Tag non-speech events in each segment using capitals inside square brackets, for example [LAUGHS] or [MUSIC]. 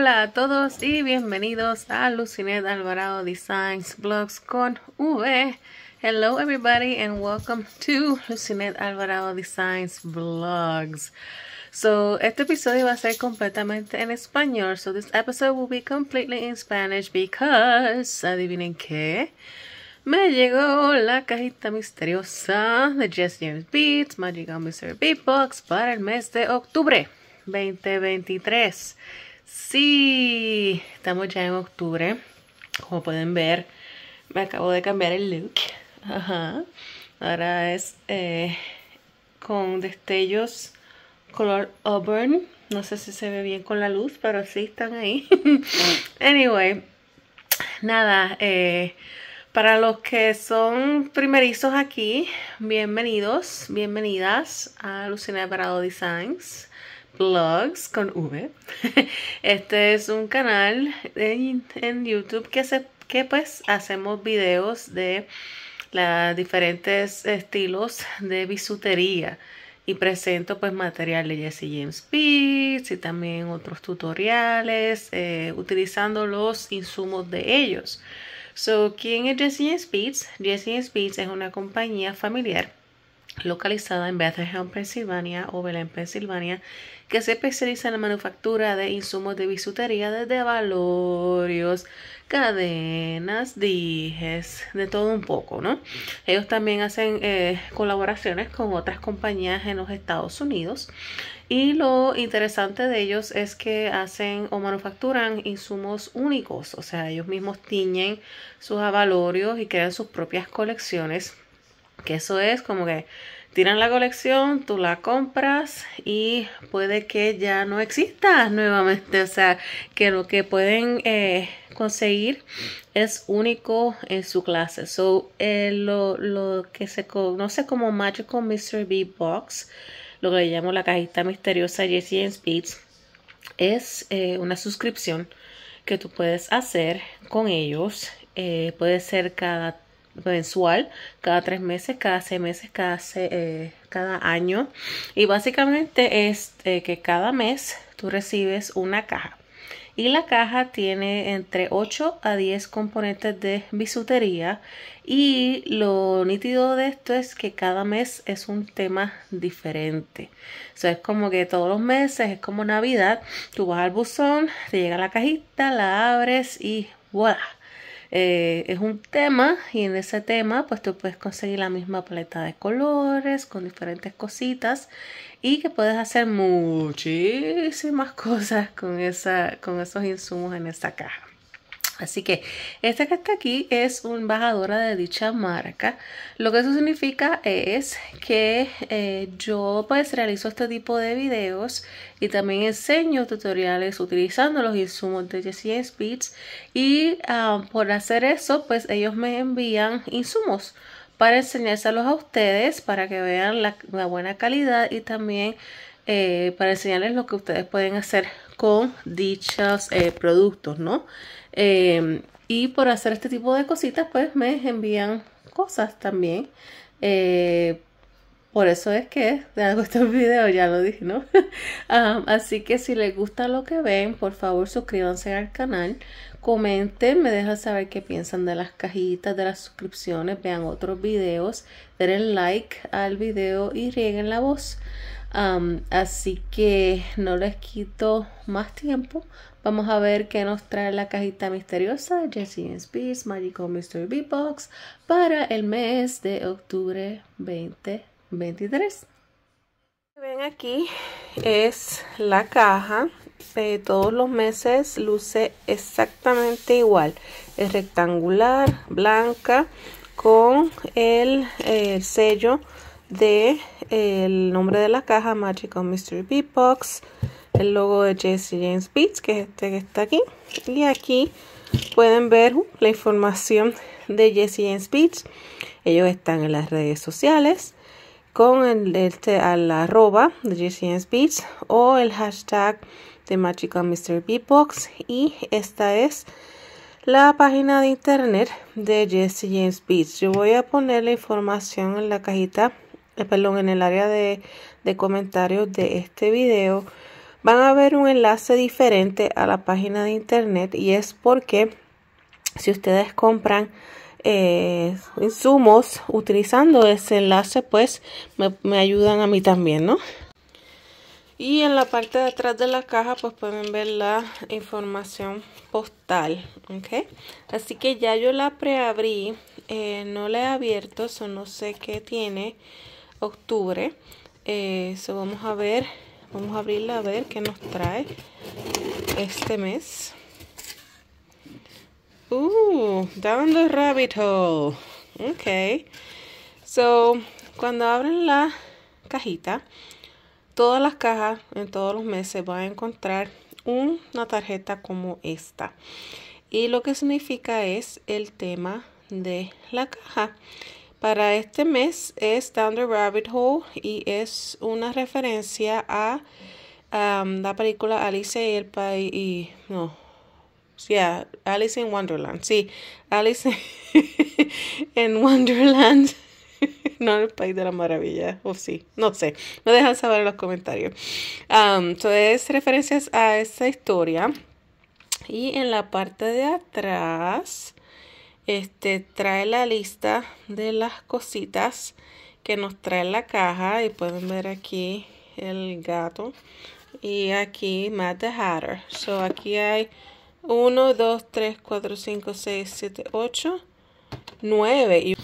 Hola a todos y bienvenidos a Lucinet Alvarado Designs Vlogs con V. Hello everybody and welcome to Lucinet Alvarado Designs Vlogs. So, este episodio va a ser completamente en español. So, this episode will be completely in Spanish because, adivinen qué, me llegó la cajita misteriosa de Jess James Beats, Magic Mystery Beatbox para el mes de octubre 2023. Sí, estamos ya en octubre. Como pueden ver, me acabo de cambiar el look. Ahora es eh, con destellos color auburn. No sé si se ve bien con la luz, pero sí están ahí. [LAUGHS] anyway, nada, eh, para los que son primerizos aquí, bienvenidos, bienvenidas a Lucina Parado Designs. Vlogs con V. [LAUGHS] Este es un canal en, YouTube que, se, que pues hacemos videos de los diferentes estilos de bisutería y presento pues material de Jesse James Beats y también otros tutoriales eh, utilizando los insumos de ellos. So, ¿quién es Jesse James Beats? Jesse James Beats es una compañía familiar localizada en Bethlehem, Pensilvania o Belén, Pensilvania, que se especializa en la manufactura de insumos de bisutería desde valorios, cadenas, dijes, de todo un poco, ¿no? Ellos también hacen eh, colaboraciones con otras compañías en los Estados Unidos y lo interesante de ellos es que hacen o manufacturan insumos únicos, o sea, ellos mismos tiñen sus avalorios y crean sus propias colecciones que eso es como que tiran la colección, tú la compras y puede que ya no exista nuevamente. O sea, que lo que pueden eh, conseguir es único en su clase. So, eh, lo, que se conoce como Magical Mystery Beat Box, lo que le llamo la cajita misteriosa Jesse James Beats, es eh, una suscripción que tú puedes hacer con ellos. puede ser cada mensual, cada tres meses, cada seis meses, cada, eh, cada año. Y básicamente es eh, que cada mes tú recibes una caja. Y la caja tiene entre 8 a 10 componentes de bisutería. Y lo nítido de esto es que cada mes es un tema diferente. O es como que todos los meses, es como Navidad. Tú vas al buzón, te llega la cajita, la abres y ¡voilà! Eh, es un tema y en ese tema pues tú puedes conseguir la misma paleta de colores con diferentes cositas y que puedes hacer muchísimas [LAUGHS] cosas con, esa, con esos insumos en esa caja. Así que esta que está aquí es un bajadora de dicha marca. Lo que eso significa es que eh, yo pues realizo este tipo de videos y también enseño tutoriales utilizando los insumos de Jessie Speeds y ah, por hacer eso pues ellos me envían insumos para enseñárselos a ustedes para que vean la, buena calidad y también eh, para enseñarles lo que ustedes pueden hacer con dichos eh, productos, ¿no? Em, y por hacer este tipo de cositas, pues me envían cosas también. Eh, por eso es que de hago estos videos, ya lo dije, ¿no? [LAUGHS] así que si les gusta lo que ven, por favor suscríbanse al canal, comenten, me dejan saber qué piensan de las cajitas, de las suscripciones, vean otros videos, denle like al video y rieguen la voz. así que no les quito más tiempo. Vamos a ver qué nos trae la cajita misteriosa Jesse Spears Magical Mystery Box para el mes de octubre 2023. Ven aquí es la caja. todos los meses luce exactamente igual. Es rectangular, blanca, con el, eh, sello del de, el nombre de la caja Magical Mystery Box el logo de Jesse James Beats, que es este que está aquí. Y aquí pueden ver la información de Jesse James Beats. Ellos están en las redes sociales con el, este, arroba de Jesse James Beats o el hashtag de Magical Mystery Beatbox. Y esta es la página de internet de Jesse James Beats. Yo voy a poner la información en la cajita, eh, perdón, en el área de, de comentarios de este video van a ver un enlace diferente a la página de internet y es porque si ustedes compran eh, insumos utilizando ese enlace pues me, ayudan a mí también no y en la parte de atrás de la caja pues pueden ver la información postal, ¿ok? Así que ya yo la preabrí, eh, no la he abierto, eso no sé qué tiene octubre. Eso eh, vamos a ver Vamos a abrirla a ver qué nos trae este mes. Uh, down the rabbit hole. Ok. So, cuando abren la cajita, todas las cajas en todos los meses van a encontrar una tarjeta como esta. Y lo que significa es el tema de la caja. Para este mes es Down Rabbit Hole y es una referencia a um, la película Alice y el país y no. Alice in Wonderland. Sí, Alice [LAUGHS] en Wonderland. [LAUGHS] no el país de la maravilla, o sí, no sé, me dejan saber en los comentarios. entonces, um, referencias a esa historia. Y en la parte de atrás este trae la lista de las cositas que nos trae la caja y pueden ver aquí el gato y aquí Matt the Hatter. So aquí hay 1, 2, 3, 4, 5, 6, 7, 8, 9.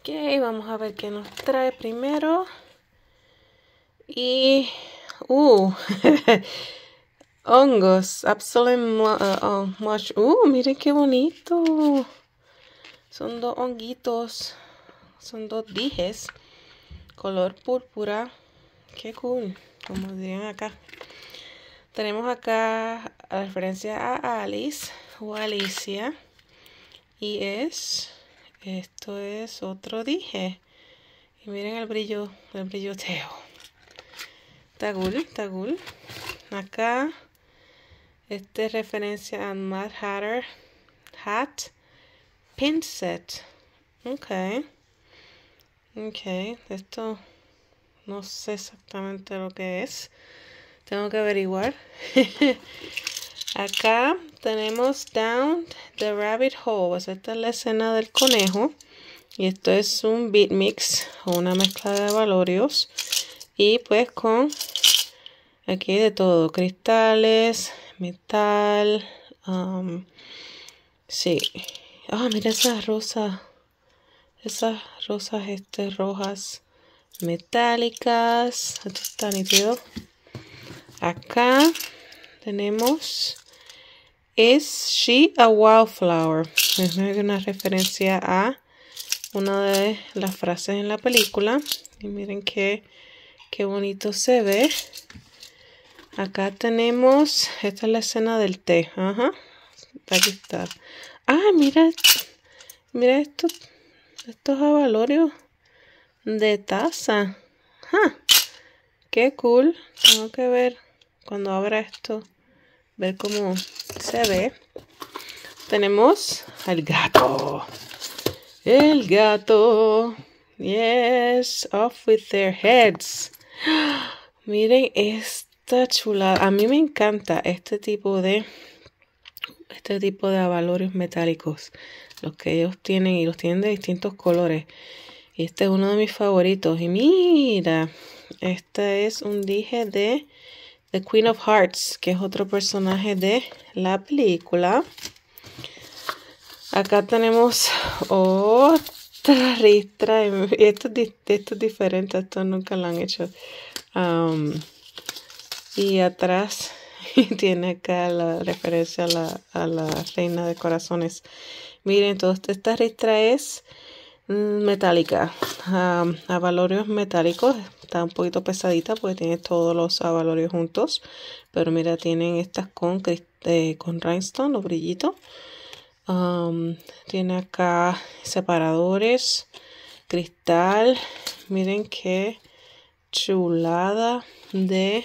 Ok, vamos a ver qué nos trae primero. Y... Uh, [LAUGHS] hongos, absolutely uh, uh, much. Uh, miren qué bonito. Son dos honguitos. Son dos dijes. Color púrpura. Qué cool. Como dirían acá. Tenemos acá la referencia a Alice o Alicia. Y es. Esto es otro dije. Y miren el brillo, el brilloteo. Tagul, Tagul. Acá. Este es referencia a Mad Hatter. Hat pinset. set. Ok. Ok. Esto no sé exactamente lo que es. Tengo que averiguar. [LAUGHS] Acá tenemos Down the Rabbit Hole. Esta es la escena del conejo. Y esto es un beat mix o una mezcla de valorios. Y pues con aquí de todo. Cristales, metal. Um, sí, Ah, mira esas rosas. Esas este, rosas rojas metálicas. Esto está nítido. Acá tenemos Is She a Wildflower? Es una referencia a una de las frases en la película. Y miren qué, qué bonito se ve. Acá tenemos, esta es la escena del té. Ajá está. Ah, mira. Mira estos, estos avalorios de taza. ah ¡Qué cool! Tengo que ver cuando abra esto. Ver cómo se ve. Tenemos al gato. El gato. Yes, off with their heads. Ah, miren esta chulada. A mí me encanta este tipo de este tipo de abalorios metálicos, los que ellos tienen y los tienen de distintos colores. Y este es uno de mis favoritos. Y mira, este es un dije de The Queen of Hearts, que es otro personaje de la película. Acá tenemos otra ristra. Y esto, es diferente, esto nunca lo han hecho. y atrás [LAUGHS] tiene acá la referencia a la, reina de corazones. Miren, todas esta ristra es mm, metálica, ah, a valores metálicos, está un poquito pesadita porque tiene todos los valores juntos, pero mira, tienen estas con, eh, con rhinestone o brillito. tiene acá separadores, cristal, miren qué chulada de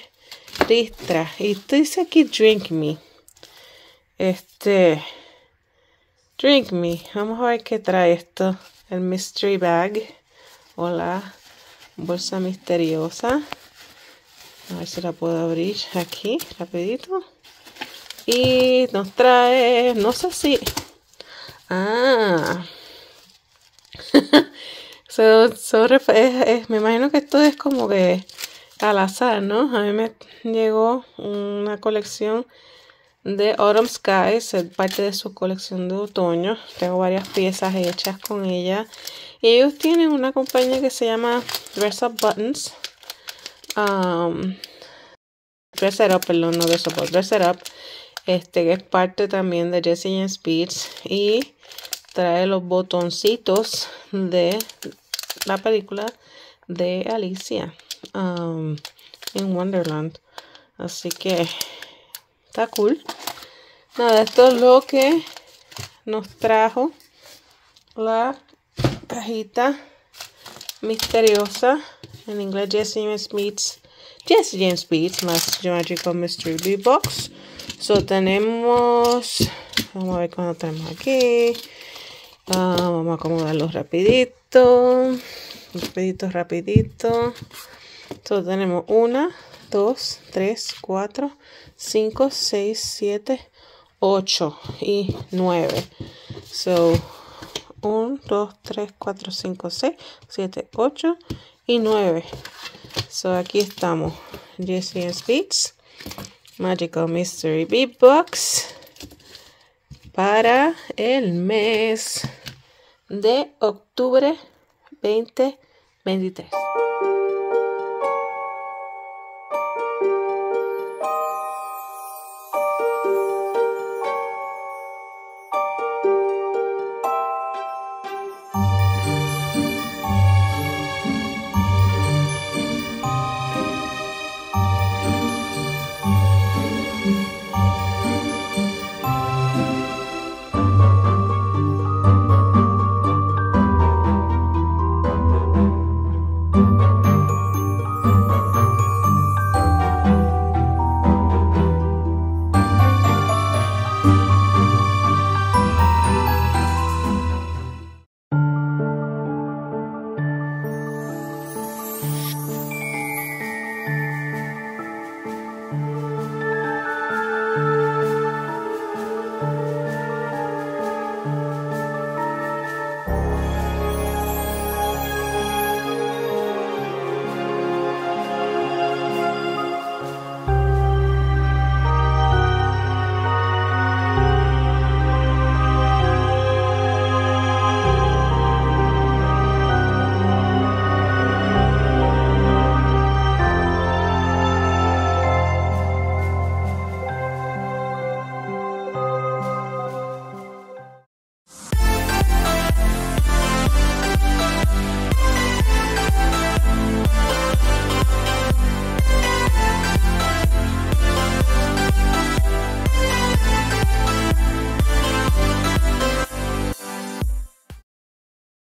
y tú dice aquí Drink Me. Este. Drink Me. Vamos a ver qué trae esto. El Mystery Bag. O la Bolsa misteriosa. A ver si la puedo abrir aquí, rapidito. Y nos trae, no sé si... Ah. [LAUGHS] me imagino que esto es como que al azar, ¿no? A mí me llegó una colección de Autumn Skies, es parte de su colección de otoño. Tengo varias piezas hechas con ella. Y ellos tienen una compañía que se llama Dress Up Buttons. Um, Dress It Up, perdón, no Dress Up, Dress It Up. Este que es parte también de Jesse and Speeds Y trae los botoncitos de la película de Alicia um, en Wonderland. Así que está cool. Nada, esto es lo que nos trajo la cajita misteriosa. En inglés, Jesse James Beats. Jesse James más Magical Mystery Box. So tenemos. Vamos a ver cuándo tenemos aquí. Ah, vamos a acomodarlos rapidito. Rapidito, rapidito. Entonces tenemos 1, 2, 3, 4, 5, 6, 7, 8 y 9. So 1, 2, 3, 4, 5, 6, 7, 8 y 9. So aquí estamos. GCS Beats. Magical Mystery Beatbox. Para el mes de octubre 2023.